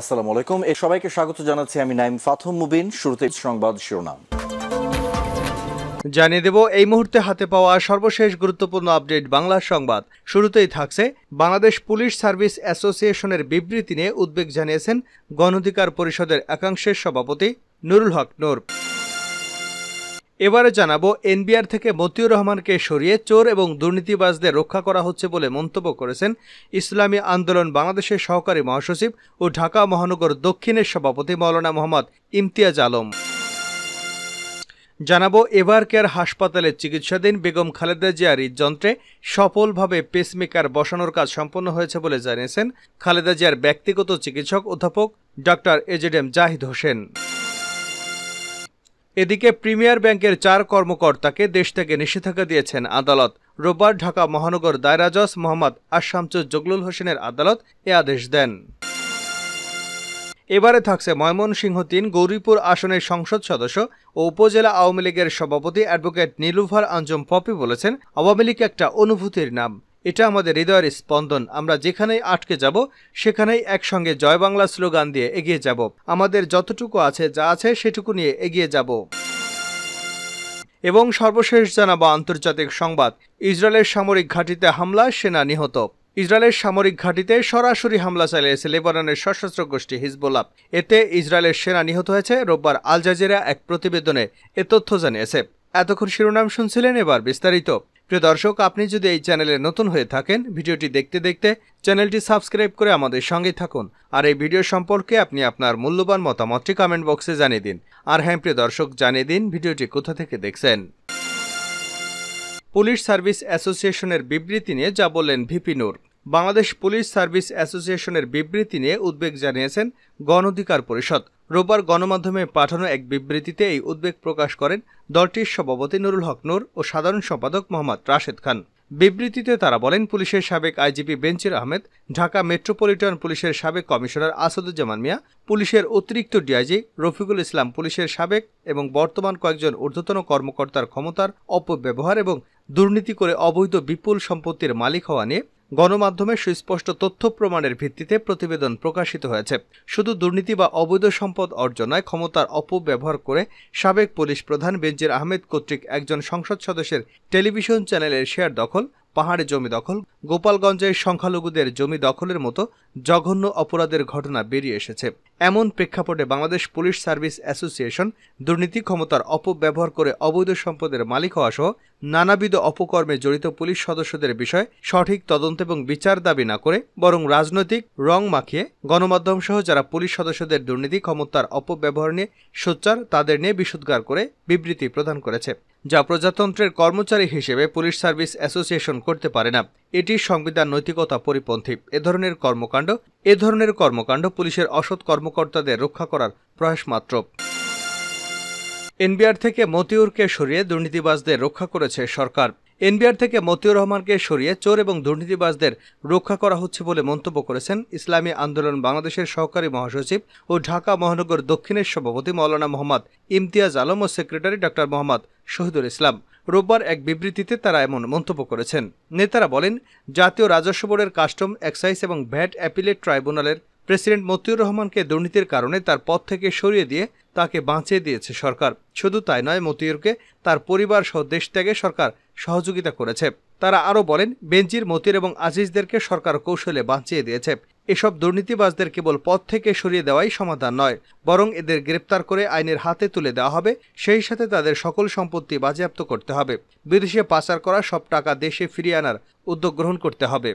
আসসালামু আলাইকুম এ সবাইকে স্বাগত জানাচ্ছি আমি নাইম ফাথম মুবিন শুরুতে সংবাদ শিরোনাম জানিয়ে দেব এই মুহূর্তে হাতে পাওয়া সর্বশেষ গুরুত্বপূর্ণ আপডেট বাংলা সংবাদ শুরুতেই থাকছে বাংলাদেশ পুলিশ সার্ভিস অ্যাসোসিয়েশনের বিবৃতি নিয়ে উদ্বেগ জানিয়েছেন গণধিকার পরিষদের একাংশের সভাপতি নুরুল হক নূর এবারে জানাবো এনবিআর থেকে মতিউর রহমানকে সরিয়ে চোর এবং দুর্নীতিবাজদের রক্ষা করা হচ্ছে বলে মন্তব্য করেছেন ইসলামী আন্দোলন বাংলাদেশের সহকারী মহাসচিব ও ঢাকা মহানগর দক্ষিণের সভাপতি মৌলানা মোহাম্মদ ইমতিয়াজ আলম জানাবো কেয়ার হাসপাতালে চিকিৎসাধীন বেগম খালেদা জিয়ার হৃদযন্ত্রে সফলভাবে পেসমেকার বসানোর কাজ সম্পন্ন হয়েছে বলে জানিয়েছেন খালেদা জিয়ার ব্যক্তিগত চিকিৎসক অধ্যাপক doctor AZ M Zahid Hossain এদিকে প্রিমিয়ার ব্যাংকের চার কর্মকর্তাকে দেশ থেকে নিষেধাজ্ঞা দিয়েছেন আদালত রোববার ঢাকা মহানগর দায়রা জজ মোহাম্মদ আশামচুজ জগলুল হোসেনের আদালত এ আদেশ দেন এবারে থাকছে ময়মনসিংহ তিন গৌরীপুর আসনের সংসদ সদস্য ও উপজেলা আওয়ামী লীগের সভাপতি অ্যাডভোকেট নীলুফার আঞ্জম পপি বলেছেন আওয়ামী লীগ একটা অনুভূতির নাম এটা আমাদের হৃদয়ের স্পন্দন আমরা যেখানেই আটকে যাব সেখানেই একসঙ্গে জয় বাংলা স্লোগান দিয়ে এগিয়ে যাব আমাদের যতটুকু আছে যা আছে সেটুকু নিয়ে এগিয়ে যাব এবং সর্বশেষ জানাবো আন্তর্জাতিক সংবাদ ইসরায়েলের সামরিক ঘাঁটিতে হামলা সেনা নিহত ইসরায়েলের সামরিক ঘাঁটিতে সরাসরি হামলা চালিয়েছে লেবাননের সশস্ত্র গোষ্ঠী হিজবোলাপ এতে ইসরায়েলের সেনা নিহত হয়েছে রোববার আল জাজিরা এক প্রতিবেদনে এ তথ্য জানিয়েছে এতক্ষণ শিরোনাম শুনছিলেন এবার বিস্তারিত প্রিয় দর্শক আপনি যদি এই চ্যানেলে নতুন হয়ে থাকেন ভিডিওটি দেখতে দেখতে চ্যানেলটি সাবস্ক্রাইব করে আমাদের সঙ্গে থাকুন আর এই ভিডিও সম্পর্কে আপনি আপনার মূল্যবান মতামতটি কমেন্ট বক্সে জানিয়ে দিন আর হ্যাঁ প্রিয় দর্শক জানিয়ে দিন ভিডিওটি কোথা থেকে দেখছেন পুলিশ সার্ভিস অ্যাসোসিয়েশনের বিবৃতি নিয়ে যা বললেন VP Nur Bangladesh police service অ্যাসোসিয়েশনের বিবৃতি নিয়ে উদ্বেগ জানিয়েছেন গণ অধিকার পরিষদ রোববার গণমাধ্যমে পাঠানো এক বিবৃতিতে এই উদ্বেগ প্রকাশ করেন দলটির সভাপতি নুরুল হক নূর ও সাধারণ সম্পাদক মোহাম্মদ রাশেদ খান বিবৃতিতে তারা বলেন পুলিশের সাবেক আইজিপি বেঞ্চির আহমেদ ঢাকা মেট্রোপলিটন পুলিশের সাবেক কমিশনার আসাদুজ্জামান মিয়া পুলিশের অতিরিক্ত ডিআইজি রফিকুল ইসলাম পুলিশের সাবেক এবং বর্তমান কয়েকজন ঊর্ধ্বতন কর্মকর্তার ক্ষমতার অপব্যবহার এবং দুর্নীতি করে অবৈধ বিপুল সম্পত্তির মালিক হওয়া নিয়ে গণমাধ্যমে সুস্পষ্ট তথ্য প্রমাণের ভিত্তিতে প্রতিবেদন প্রকাশিত হয়েছে শুধু দুর্নীতি বা অবৈধ সম্পদ অর্জনায় ক্ষমতার অপব্যবহার করে সাবেক পুলিশ প্রধান বেঞ্জির আহমেদ কর্তৃক একজন সংসদ সদস্যের টেলিভিশন চ্যানেলের শেয়ার দখল পাহাড়ে জমি দখল গোপালগঞ্জের সংখ্যালঘুদের জমি দখলের মতো জঘন্য অপরাধের ঘটনা বেরিয়ে এসেছে এমন প্রেক্ষাপটে বাংলাদেশ পুলিশ সার্ভিস অ্যাসোসিয়েশন দুর্নীতি ক্ষমতার অপব্যবহার করে অবৈধ সম্পদের মালিক হওয়া সহ নানাবিধ অপকর্মে জড়িত পুলিশ সদস্যদের বিষয়ে সঠিক তদন্ত এবং বিচার দাবি না করে বরং রাজনৈতিক রং মাখিয়ে গণমাধ্যম সহ যারা পুলিশ সদস্যদের দুর্নীতি ক্ষমতার অপব্যবহার নিয়ে সোচ্চার তাদের নিয়ে বিশুদ্ধার করে বিবৃতি প্রদান করেছে যা প্রজাতন্ত্রের কর্মচারী হিসেবে পুলিশ সার্ভিস অ্যাসোসিয়েশন করতে পারে না এটি সংবিধান নৈতিকতা পরিপন্থী এ ধরনের কর্মকাণ্ড এ ধরনের কর্মকাণ্ড পুলিশের অসৎ কর্মকর্তাদের রক্ষা করার প্রয়াস মাত্র এনবিআর থেকে মতিউরকে সরিয়ে দুর্নীতিবাজদের রক্ষা করেছে সরকার এনবিআর থেকে মতিউর রহমানকে সরিয়ে চোর এবং দুর্নীতিবাজদের রক্ষা করা হচ্ছে বলে মন্তব্য করেছেন ইসলামী আন্দোলন বাংলাদেশের সহকারী মহাসচিব ও ঢাকা মহানগর দক্ষিণের সভাপতি মৌলানা মোহাম্মদ ইমতিয়াজ আলম ও সেক্রেটারি ডক্টর মোহাম্মদ শহীদুল ইসলাম রোববার এক বিবৃতিতে তারা এমন মন্তব্য করেছেন নেতারা বলেন জাতীয় রাজস্ব বোর্ডের কাস্টম এক্সাইজ এবং ভ্যাট অ্যাপিলেট ট্রাইব্যুনালের প্রেসিডেন্ট মতিউর রহমানকে দুর্নীতির কারণে তার পদ থেকে সরিয়ে দিয়ে তাকে বাঁচিয়ে দিয়েছে সরকার শুধু তাই নয় মতিউরকে তার পরিবার সহ দেশ ত্যাগে সরকার সহযোগিতা করেছে তারা আরও বলেন বেঞ্জির মতির এবং আজিজদেরকে সরকার কৌশলে বাঁচিয়ে দিয়েছে এসব দুর্নীতিবাজদের কেবল পদ থেকে সরিয়ে দেওয়াই সমাধান নয় বরং এদের গ্রেপ্তার করে আইনের হাতে তুলে দেওয়া হবে সেই সাথে তাদের সকল সম্পত্তি বাজেয়াপ্ত করতে হবে বিদেশে পাচার করা সব টাকা দেশে ফিরিয়ে আনার উদ্যোগ গ্রহণ করতে হবে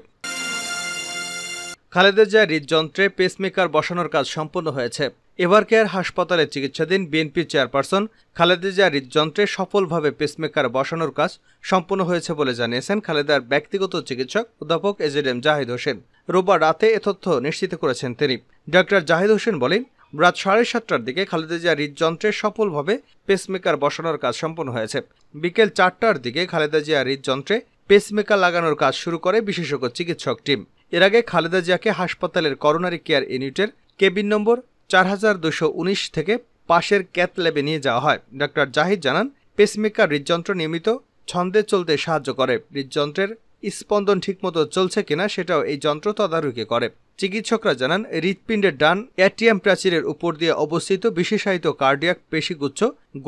খালেদা জিয়া হৃদযন্ত্রে পেসমেকার বসানোর কাজ সম্পন্ন হয়েছে এভার কেয়ার হাসপাতালে চিকিৎসাধীন বিএনপি চেয়ারপারসন খালেদা জিয়া হৃদযন্ত্রে সফলভাবে পেসমেকার বসানোর কাজ সম্পন্ন হয়েছে বলে জানিয়েছেন খালেদার ব্যক্তিগত চিকিৎসক অধ্যাপক এজেডিএম জাহিদ হোসেন রোববার রাতে এ তথ্য নিশ্চিত করেছেন তিনি ডক্টর জাহিদ হোসেন বলেন রাত সাড়ে সাতটার দিকে খালেদা জিয়া হৃদযন্ত্রে সফলভাবে পেসমেকার বসানোর কাজ সম্পন্ন হয়েছে বিকেল চারটার দিকে খালেদা জিয়া হৃদযন্ত্রে পেসমেকার লাগানোর কাজ শুরু করে বিশেষজ্ঞ চিকিৎসক টিম এর আগে খালেদা জিয়াকে হাসপাতালের করোনারি কেয়ার ইউনিটের কেবিন নম্বর চার হাজার দুশো উনিশ থেকে পাশের ক্যাথ ল্যাবে নিয়ে যাওয়া হয় ডক্টর জাহিদ জানান পেসমেকার হৃদযন্ত্র নিয়মিত ছন্দে চলতে সাহায্য করে হৃদযন্ত্রের স্পন্দন ঠিকমতো চলছে কিনা সেটাও এই যন্ত্র তদারকি করে চিকিৎসকরা জানান হৃৎপিণ্ডের ডান এটিএম প্রাচীরের উপর দিয়ে অবস্থিত বিশেষায়িত কার্ডিয়াক পেশিগুচ্ছ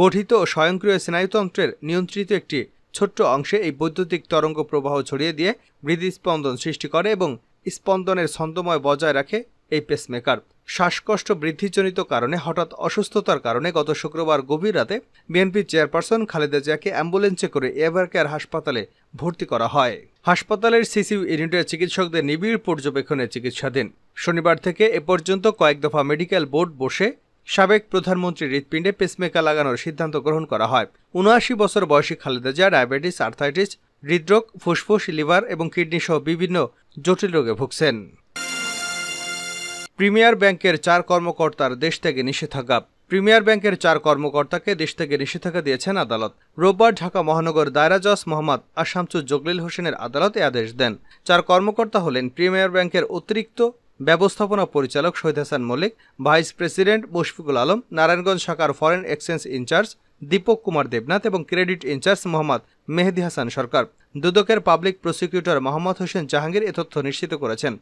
গঠিত ও স্বয়ংক্রিয় স্নায়ুতন্ত্রের নিয়ন্ত্রিত একটি ছোট্ট অংশে এই বৈদ্যুতিক তরঙ্গ প্রবাহ ছড়িয়ে দিয়ে হৃদস্পন্দন সৃষ্টি করে এবং স্পন্দনের ছন্দময় বজায় রাখে এই পেসমেকার শ্বাসকষ্ট বৃদ্ধিজনিত কারণে হঠাৎ অসুস্থতার কারণে গত শুক্রবার গভীর রাতে বিএনপি চেয়ারপারসন খালেদা জিয়াকে অ্যাম্বুলেন্সে করে এভারকেয়ার হাসপাতালে ভর্তি করা হয় হাসপাতালের সিসিউ ইউনিটের চিকিৎসকদের নিবিড় পর্যবেক্ষণে চিকিৎসাধীন শনিবার থেকে এ পর্যন্ত কয়েক দফা মেডিকেল বোর্ড বসে সাবেক প্রধানমন্ত্রী হৃৎপিণ্ডে পেসমেকার লাগানোর সিদ্ধান্ত গ্রহণ করা হয় উনআশি বছর বয়সী খালেদা জিয়া ডায়াবেটিস আর্থাইটিস হৃদরোগ ফুসফুস লিভার এবং কিডনি সহ বিভিন্ন জটিল রোগে ভুগছেন প্রিমিয়ার ব্যাংকের চার কর্মকর্তার দেশ থেকে নিষেধাজ্ঞা প্রিমিয়ার ব্যাংকের চার কর্মকর্তাকে দেশ থেকে নিষেধাজ্ঞা দিয়েছেন আদালত রোববার ঢাকা মহানগর দায়রা জজ মোহাম্মদ আসামচু জগলিল হোসেনের আদালতে আদেশ দেন চার কর্মকর্তা হলেন প্রিমিয়ার ব্যাংকের অতিরিক্ত ব্যবস্থাপনা পরিচালক শহীদ হাসান মল্লিক ভাইস প্রেসিডেন্ট মুশফিকুল আলম নারায়ণগঞ্জ শাখার foreign exchange incharge Dipak Kumar Debnath এবং ক্রেডিট ইনচার্জ মোহাম্মদ মেহেদি হাসান সরকার দুদকের পাবলিক প্রসিকিউটর মোহাম্মদ হোসেন জাহাঙ্গীর এ তথ্য নিশ্চিত করেছেন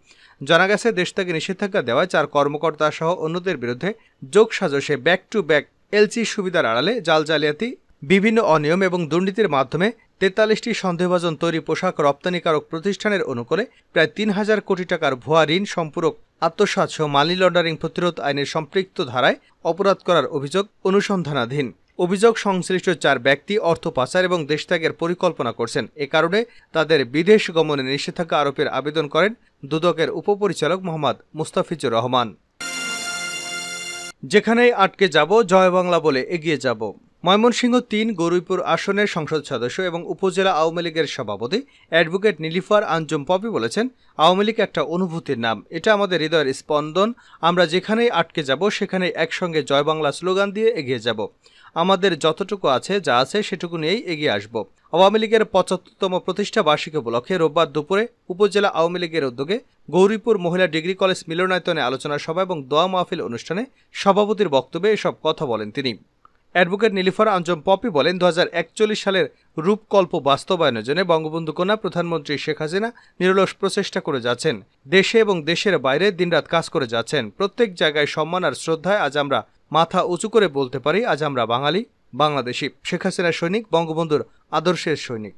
জানা গেছে দেশ থেকে নিষেধাজ্ঞা দেওয়ায় চার কর্মকর্তা সহ অন্যদের বিরুদ্ধে যোগ সাজসে ব্যাক টু ব্যাক এলসি সুবিধার আড়ালে জাল জালিয়াতি বিভিন্ন অনিয়ম এবং দুর্নীতির মাধ্যমে তেতাল্লিশটি সন্দেহভাজন তৈরি পোশাক রপ্তানিকারক প্রতিষ্ঠানের অনুকূলে প্রায় তিন হাজার কোটি টাকার ভুয়া ঋণ সম্পূরক আত্মসাৎ সহ মানি লন্ডারিং প্রতিরোধ আইনের সম্পৃক্ত ধারায় অপরাধ করার অভিযোগ অনুসন্ধানাধীন অভিযোগ সংশ্লিষ্ট চার ব্যক্তি অর্থ পাচার এবং দেশত্যাগের পরিকল্পনা করছেন এ কারণে তাদের বিদেশ গমনে নিষেধাজ্ঞা আরোপের আবেদন করেন দুদকের উপপরিচালক মোহাম্মদ মুস্তাফিজুর রহমান যেখানেই আটকে যাব জয় বাংলা বলে এগিয়ে যাব ময়মনসিংহ তিন গরুইপুর আসনের সংসদ সদস্য এবং উপজেলা আওয়ামী লীগের সভাপতি অ্যাডভোকেট নীলিফার আঞ্জুম পপি বলেছেন আওয়ামী লীগ একটা অনুভূতির নাম এটা আমাদের হৃদয়ের স্পন্দন আমরা যেখানেই আটকে যাব সেখানে একসঙ্গে জয় বাংলা স্লোগান দিয়ে এগিয়ে যাব আমাদের যতটুকু আছে যা আছে সেটুকু নিয়েই এগিয়ে আসব আওয়ামী লীগের পঁচাত্তরতম প্রতিষ্ঠা বার্ষিকী উপলক্ষে রোববার দুপুরে উপজেলা আওয়ামী লীগের উদ্যোগে গৌরীপুর মহিলা ডিগ্রি কলেজ মিলনায়তনে আলোচনা সভা এবং দোয়া মাহফিল অনুষ্ঠানে সভাপতির বক্তব্যে এসব কথা বলেন তিনি অ্যাডভোকেট নীলিফার আঞ্জম পপি বলেন দু সালের রূপকল্প বাস্তবায়নের জন্য বঙ্গবন্ধু কন্যা প্রধানমন্ত্রী শেখ হাসিনা নিরলস প্রচেষ্টা করে যাচ্ছেন দেশে এবং দেশের বাইরে দিনরাত কাজ করে যাচ্ছেন প্রত্যেক জায়গায় সম্মান আর শ্রদ্ধায় আজ আমরা মাথা উঁচু করে বলতে পারি আজ আমরা বাঙালি বাংলাদেশি শেখ হাসিনা সৈনিক বঙ্গবন্ধুর আদর্শের সৈনিক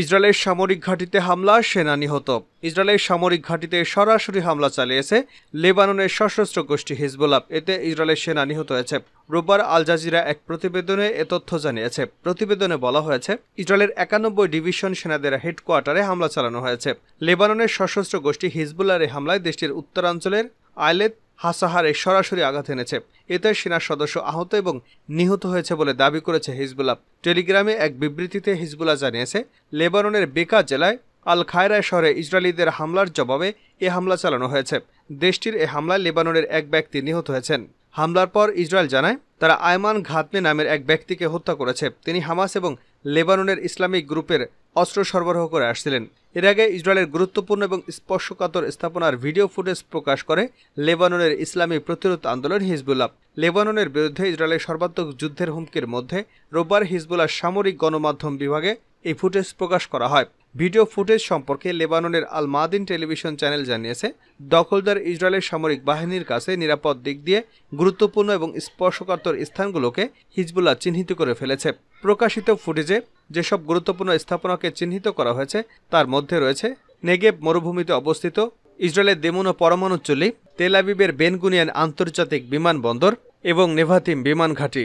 ইসরায়েলের সামরিক ঘাঁটিতে হামলা সেনা নিহত ইসরায়েলের সামরিক ঘাঁটিতে সরাসরি হামলা চালিয়েছে লেবাননের সশস্ত্র গোষ্ঠী হিজবুল্লাহ এতে ইসরায়েলের সেনা নিহত হয়েছে রোববার আল জাজিরা এক প্রতিবেদনে এ তথ্য জানিয়েছে প্রতিবেদনে বলা হয়েছে ইসরায়েলের একানব্বই ডিভিশন সেনাদের হেডকোয়ার্টারে হামলা চালানো হয়েছে লেবাননের সশস্ত্র গোষ্ঠী হিজবুল্লার হামলায় দেশটির উত্তরাঞ্চলের আইলেত হাসাহারে সরাসরি আঘাত এনেছে এতে সেনার সদস্য আহত এবং নিহত হয়েছে বলে দাবি করেছে হিজবুল্লাহ টেলিগ্রামে এক বিবৃতিতে হিজবুল্লাহ জানিয়েছে লেবাননের বেকা জেলায় আল খায়রা শহরে ইসরায়েলিদের হামলার জবাবে এ হামলা চালানো হয়েছে দেশটির এ হামলায় লেবাননের এক ব্যক্তি নিহত হয়েছেন হামলার পর ইসরায়েল জানায় তারা আয়মান ঘাতমে নামের এক ব্যক্তিকে হত্যা করেছে তিনি হামাস এবং লেবাননের ইসলামিক গ্রুপের অস্ত্র সরবরাহ করে আসছিলেন এর আগে ইসরায়েলের গুরুত্বপূর্ণ এবং স্পর্শকাতর স্থাপনার ভিডিও ফুটেজ প্রকাশ করে লেবাননের ইসলামী প্রতিরোধ আন্দোলন হিজবুল্লাহ লেবাননের বিরুদ্ধে ইসরায়েলের সর্বাত্মক যুদ্ধের হুমকির মধ্যে রোববার হিজবুল্লাহ সামরিক গণমাধ্যম বিভাগে এই ফুটেজ প্রকাশ করা হয় ভিডিও ফুটেজ সম্পর্কে লেবাননের আল মাদিন টেলিভিশন চ্যানেল জানিয়েছে দখলদার ইসরায়েলের সামরিক বাহিনীর কাছে নিরাপদ দিক দিয়ে গুরুত্বপূর্ণ এবং স্পর্শকাতর স্থানগুলোকে হিজবুল্লাহ চিহ্নিত করে ফেলেছে প্রকাশিত ফুটেজে যেসব গুরুত্বপূর্ণ স্থাপনাকে চিহ্নিত করা হয়েছে তার মধ্যে রয়েছে নেগেব মরুভূমিতে অবস্থিত ইসরায়েলের দেমুনো পরমাণু চুল্লি তেলাবিবের বেনগুনিয়ান আন্তর্জাতিক বিমানবন্দর এবং নেভাতিম বিমান ঘাঁটি